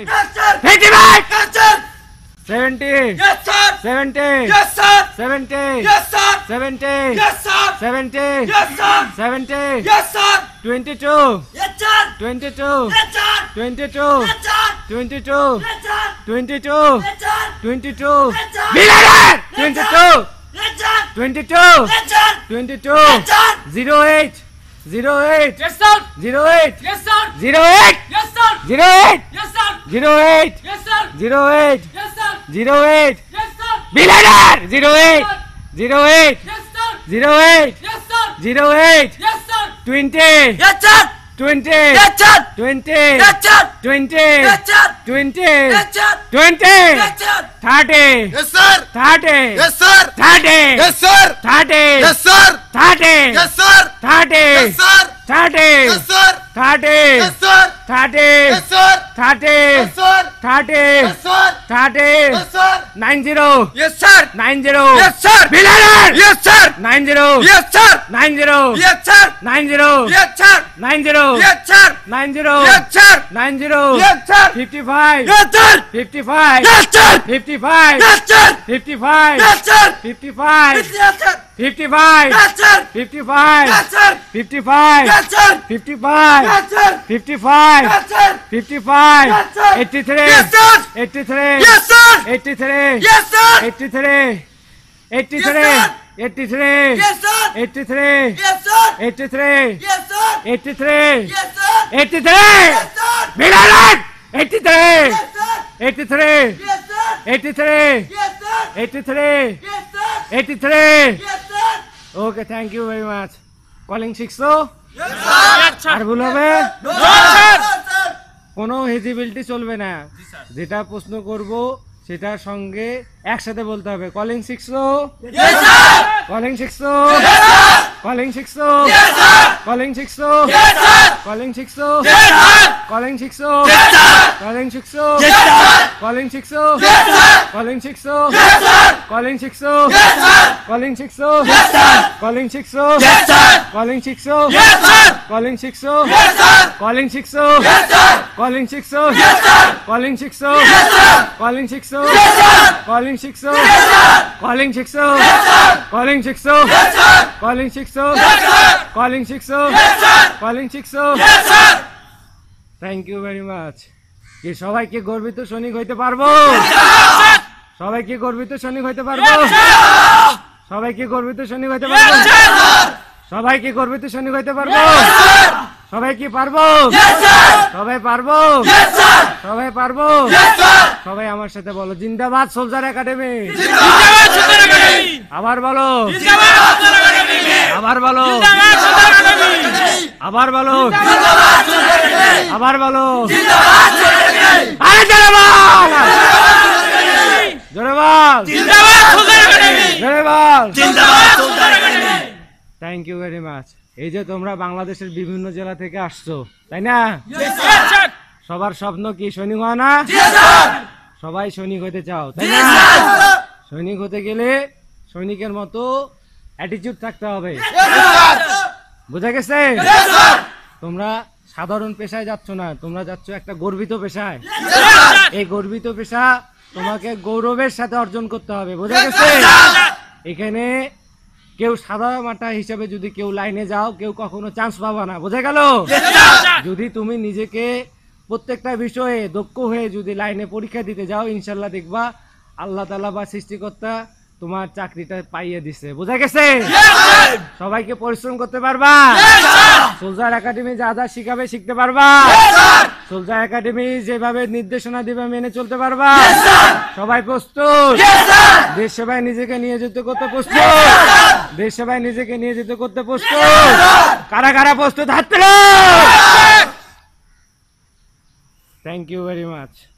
Yes, sir. 80 Yes, sir. 70. Yes, sir. 70. Yes, sir. 70. Yes, sir. 70. Yes, sir. 70. Yes, sir. 70. Yes, sir. 22. Yes, sir. 22. Yes, sir. 22. Yes, sir. 22. Yes, sir. 22. Yes, sir. 22. Yes, sir. Milagar. 22. Yes, sir. 22. Yes, sir. 22. Yes, sir. 22. Yes, sir. 08 zero eight. Yes sir. Zero eight. Yes sir. Zero eight. Yes sir. Zero eight. Yes sir. Zero eight. Yes sir. Zero eight. Yes sir. Zero eight. Yes sir. Billionaire. Zero eight. Zero eight. Yes sir. Zero eight. Yes sir. Zero eight. Yes sir. Twenty. Yes sir. Twenty. Yes sir. Twenty. Yes sir. Twenty. Yes sir. Twenty. Yes sir. Twenty. Yes sir. Thirty. Yes sir. Thirty. Yes sir. Thirty. Yes sir. Thirty. Yes sir. Thirty. Yes sir. Thirty. Yes sir. thirty, thirty, thirty, thirty, thirty, thirty, thirty, nine zero. Yes sir. Nine zero. Yes sir. Bilal. Yes sir. Nine zero. Yes sir. Nine zero. Yes sir. Nine zero. Yes sir. Nine zero. Yes sir. Nine zero. Yes sir. Nine zero. Yes sir. Fifty five. Yes sir. Fifty five. Yes sir. Fifty five. Yes sir. Fifty five. Yes sir. Fifty five. Yes sir. 55 Yes, sir. 55 Yes, sir. 55 Yes, sir. 55 Yes, 55 55 83 yes, 83 yes, sir. 83 yes, sir. 83 83 yes, 83 yes, sir. 83 yes, sir. 83 yes, sir. 83 yes, sir. 83 yes, sir. Milan 83 yes, sir. 83 yes, sir. 83 yes, sir. 83 yes, sir. 83 yes, sir. Okay thank you very much calling শিখছো আর ভুল হবে কোনো হেজিবিলিটি চলবে না যেটা প্রশ্ন করব সেটার সঙ্গে একসাথে বলতে হবে কলিং শিখছো Calling Chikso. Yes, sir. Calling Chikso. Yes, sir. Calling Chikso. Yes, sir. Calling Chikso. Yes, sir. Calling Chikso. Yes, sir. Calling Chikso. Yes, sir. Calling Chikso. Yes, sir. Calling Chikso. Yes, sir. Calling Chikso. Yes, sir. Calling Chikso. Yes, sir. Calling Chikso. Yes, sir. Calling Chikso. Yes, sir. Calling Chikso. Yes, sir. Calling Chikso. Yes, sir. Calling Chikso. Yes, sir. Calling Chikso. Yes, sir. Calling Chikso. Yes, sir. Calling Chikso. Yes, sir. Calling Chikso. Yes, sir. Calling Calling Chick Soul. Yes, sir. Calling Chick Soul. Yes, sir. Calling Chick Soul. Yes, sir. Calling Chick Soul. Yes, sir. Thank you very much কি সবাই কি গর্বিত সৈনিক হইতে পারবো সবাই কি গর্বিত সৈনিক হইতে পারবো সবাই কি গর্বিত সৈনিক হইতে পারবো সবাই কি গর্বিত সৈনিক হইতে পারবো সবাই কি পারবো সবাই পারবো সবাই পারবো সবাই আমার সাথে বলো জিন্দাবাদ সোলজার একাডেমি আবার বলো আবার বলো আবার বলো আবার বলো ধন্যবাদ থ্যাংক ইউ ভেরি মাচ এই যে তোমরা বাংলাদেশের বিভিন্ন জেলা থেকে আসছো তাই না সবার স্বপ্ন কি সৈনিক হয় না সবাই সৈনিক হতে চাও তাই না সৈনিক হতে গেলে সৈনিকের মতো অ্যাটিটিউড থাকতে হবে বুঝা গেছে তোমরা সাধারণ পেশায় যাচ্ছ না তোমরা যাচ্ছ একটা গর্বিত পেশায় এই গর্বিত পেশা তোমাকে গৌরবের সাথে অর্জন করতে হবে বোঝা গেছে এখানে কেউ সাদা মাটা হিসাবে যদি কেউ লাইনে যাও কেউ কখনো চান্স পাবা না বোঝা গেল যদি তুমি নিজেকে প্রত্যেকটা বিষয়ে দক্ষ হয়ে যদি লাইনে পরীক্ষা দিতে যাও ইনশাল্লাহ দেখবা আল্লাহ তালা বা সৃষ্টিকর্তা তোমার চাকরিটা পাইয়ে দিছে বোঝা গেছে সবাইকে পরিশ্রম করতে পারবা সোলজার একাডেমি যা যা শিখাবে শিখতে পারবা সোলজার একাডেমি যেভাবে নির্দেশনা দিবে মেনে চলতে পারবা সবাই প্রস্তুত দেশ সেবায় নিজেকে নিয়ে যেতে করতে প্রস্তুত দেশ সেবায় নিজেকে নিয়ে যেতে করতে প্রস্তুত কারা কারা প্রস্তুত হাত থ্যাংক ইউ ভেরি মাচ